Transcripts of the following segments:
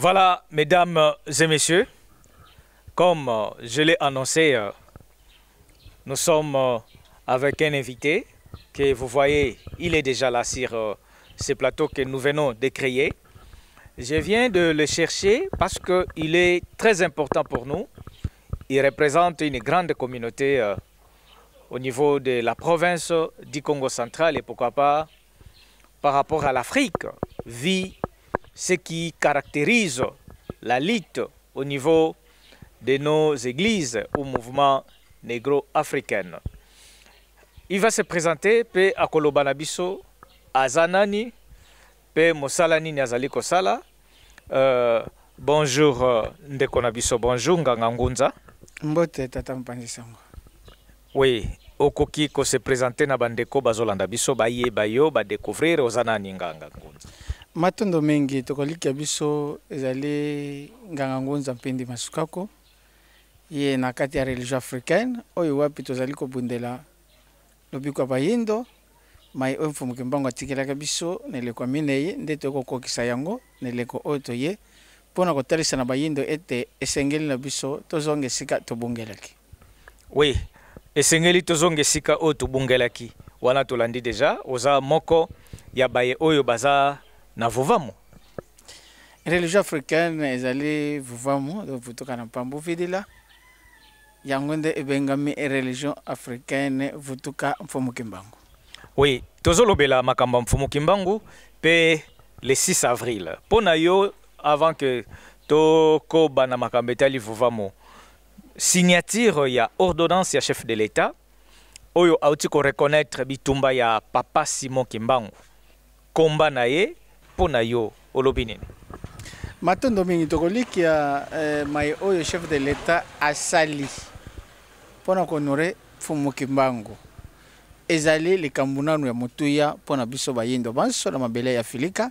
Voilà, mesdames et messieurs, comme euh, je l'ai annoncé, euh, nous sommes euh, avec un invité que vous voyez, il est déjà là sur ce plateau que nous venons de créer. Je viens de le chercher parce qu'il est très important pour nous. Il représente une grande communauté au niveau de la province du Congo central et pourquoi pas par rapport à l'Afrique, vie ce qui caractérise la lutte au niveau de nos églises ou mouvements négro-africains. Il va se présenter pe akolobana biso azanani pe Mosalani Nazali kosala. Euh, bonjour euh, Ndekonabiso, bonjour ngangangunza. Mbote tata mpanzi Oui, okoki ko se présenter na bandeko bazolanda biso ba yo ba découvrir ozanani ngangangunza. matondo mingi tokolikia biso ezali nganga ngunza mpindi masukako ye na kati ya religio africaine oyo wapi tozali kobundela lobiko ya bayindo mai oyo mfumuki mbango atikelaka biso na eleko ya minei nde tokokokisa yango na eleko oyo toye mpona kotalisa na bayindo ete esengeli na biso tozonga esika tobongelaki oui esengeli tozonga esika oyo tobongelaki wana tolandi deja oza moko ya baye oyo baza navovamo religion africaine ezali vovamo donc na vidila yango nde ebengami religion africaine votuka mfumukimbangu oui tozolobela makambo ya mfumukimbangu pe le 6 avril mpo na yo avant que na makambo etali signature ya ordonnance ya chef de l'état oyo auti reconnaître bitumba ya papa simon kimbangu komba na ye mpo na yo olobi nini matondo mingi tokolikia eh, mai oyo chef de l'etat asali mpona kohonore fumuki mbangu ezali likambo nanu ya motuya mpona biso bayindo banso na mabele ya filika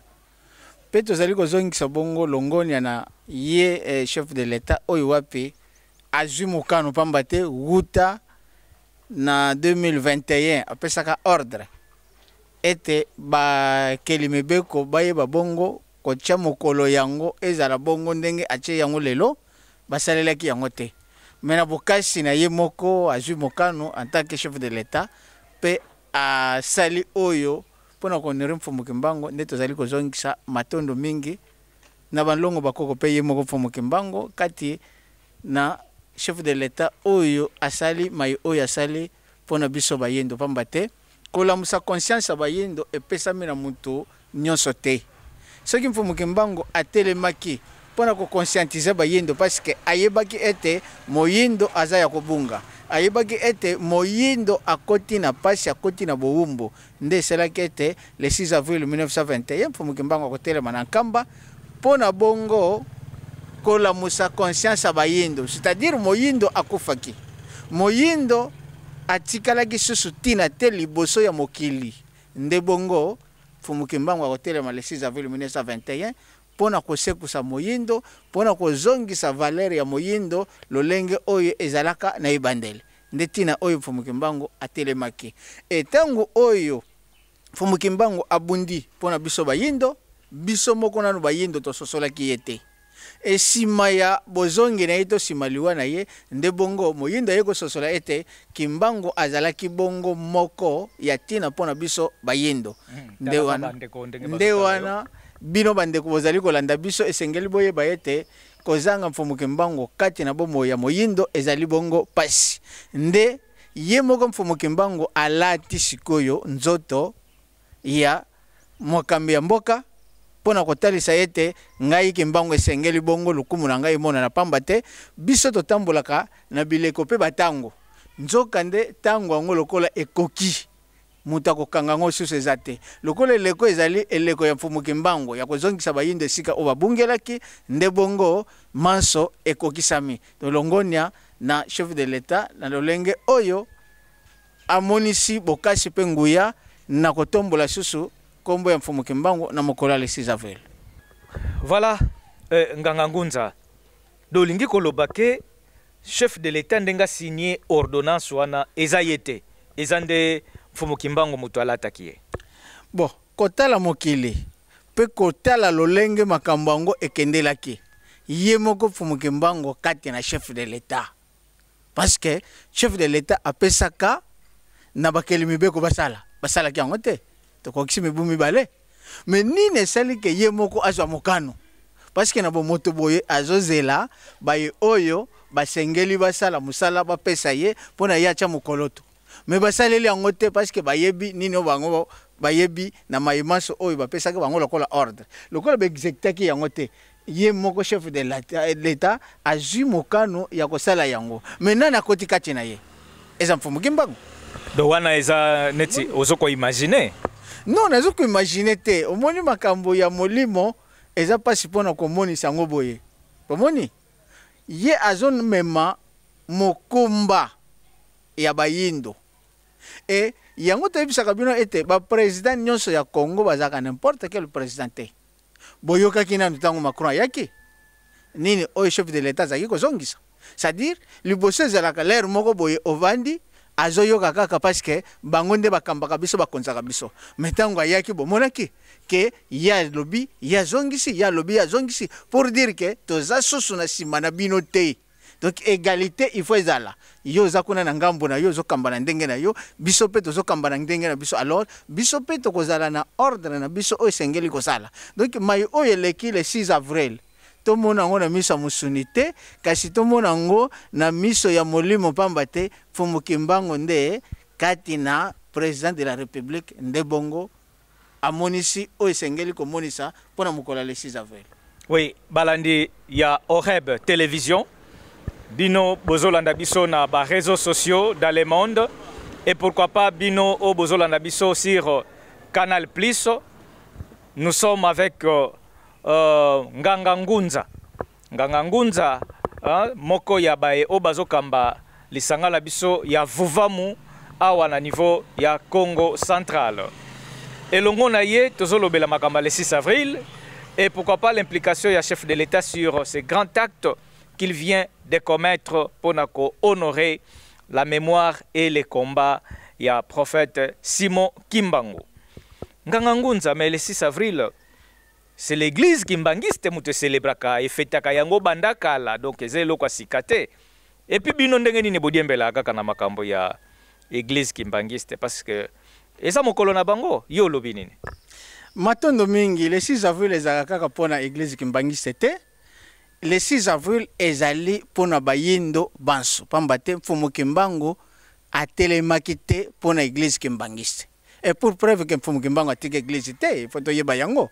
mpe tozali kozongisa bongo longonia na ye eh, chef de l'etat oyo wapi azwi mokano pamba te wuta na 2021 apesaka ordre ete bakelimi beko bayeba bongo kotya mokolo yango ezala bongo ndenge atie yango lelo basalelaki yango te me na bokasi na ye moko azwi mokano en tant que chef de l'état mpe asali oyo mpona kohonoré mfumuki mbango nde tozali kozongisa matondo mingi na balongo bakoko mpe ye moko mfumuki mbango kati na chef de l'état oyo asali mai oyo asali mpona biso bayendo pamba te kolamusa conscience abayindo epesami na moto nyonso te soki mfumuki mbango atelemaki mpona kokonscientize bayindo parceke ayebaki ete moyindo aza ya kobunga ayebaki ete moyindo akoti na pasi akoti na bowumbu nde esalaki ete le 6 avril 1921 mfumuki mbango akotelema na nkamba mpo na bongo kolamusa conscience ya bayindo c'est-à-dire moyindo akufaki moyindo atikalaki susu na te liboso ya mokili nde bongo fumuki mbango akotelema le 6 avril 1921 mpo kosekusa moyindo pona kozongi sa moyendo ya moyindo lolenge oyo ezalaka na ebandeli nde tina oyo fumuki mbango atelemaki Etango oyo fumuki abundi Pona biso bayindo biso moko nanu bayindo tososolaki ye et ya bozongi na si ye nde bongo moyindo ete kimbango azalaki bongo moko yatina ponabiso biso bayindo hmm, nde wana nde wana bino bandeko bozali kolanda esengeli kozanga mfumuki kati na ya moyindo ezali bongo pasi nde ye moko mfumuki alati sikoyo nzoto ya mokambi mboka kotali na kotalisa ete ngai kimbango esengeli bongo lokumu na ngai na pamba te biso totambolaka na bileko mpe batango nzoka nde ntango yango lokola ekoki moto akokanga yango susu eza te lokola eleko ezali eleko ya mfumuki ya kozongisa bayindo esika oyo babungelaki nde bongo manso ekokisami tolongonia na chef de l'etat na lolenge oyo amonisi bokasi mpe nguya na kotombola susu kombo ya na voilà eh, nganga ngunza dolingi koloba ke chef de l'État ndenge signé ordonnance wana eza ye te eza nde mfumu kimbangu moto alataki ye bon kotala mokili mpe kotala lolenge makambo yango ekendelaki ye moko mfumu kimbangu na chef de l'État, parce que chef de l'etat apesaka na bakelemi mibeko basala basalaki yango te mais mibu ke ye moko azwa mokano que na bomoto boye azozela baye oyo ba basala ba sala musala ba na pona atya me basaleli yango te parceke bayebi nini nino bango bayebi na mayemanso oyo bapesaki bango lokola ordre lokola en yango te ye moko chef de l'État azwi mokano ya kosala yango Mais nani akoti ye eza do wana non naza koimagine te omoni makambo ya molimo eza mpasi mpo na komonisa yango boye omoni ye azomema mokumba ya bayindo e yango toyebisaka bino ete bapresident nyonso ya congo bazalaka nimporte quel président te boyokaki nanu ntango macron ayaki nini oyo chef de l'état azalaki kozongisa c'est-à-dire liboso ezalaka lere moko boye ovandi azoyoka kaka parceke bango nde bakambaka biso bakonzaka biso me monaki. ayaki bomonaki ke ya lobi, ya zongisi ya lobi ye azongisi pour dire ke toza susu na nsima na bino te donc égalité il faut yo oza kuna na ngambo na yo ozokamba na ndenge na yo biso mpe tozokamba na ndenge na biso alors biso mpe tokozala na ordre na biso oyo esengeli kosala donc mai oyo eleki le 6 avril tomona yango na miso ya mosuni te kasi tomona na miso ya molimo pamba te fumukimbango nde kati na président de la république nde bongo amonisi o esengeli komonisa mpo na le 6 avril oui balandi ya oreb télévision bino bozolanda biso na réseaux sociaux dans le monde et pourquoi pas bino o bozolanda biso sur canal plus nous sommes avec euh, Uh, Gangangunza, Gangangunza, uh, moko ya Obazokamba obazo lisangala biso ya vuvamu awa na niveau ya congo central elongo na tozolobela le 6 avril et pourquoi pas l'implication ya chef de l'état sur ce grand acte qu'il vient de commettre pour honorer la mémoire et les combats ya prophète simon kimbango nganga mais le 6 avril c'est l'église kimbangiste moto eselebelaka efetaka yango bandakala donc ezelo kwa sikate Et puis, bino ndenge nini bodiembelaka kaka na makambo ya église kimbangiste parce que eza mokolo na bango yo olobi matondo mingi le 6 avril les akaka mpo na église kimbangiste te le 6 avril ezali mpo na bayindo banso pamba te mfumu kimbangu atelemaki te pona na église kimbangiste et pour preuve que mfumu a atika église te ifo toyeba yango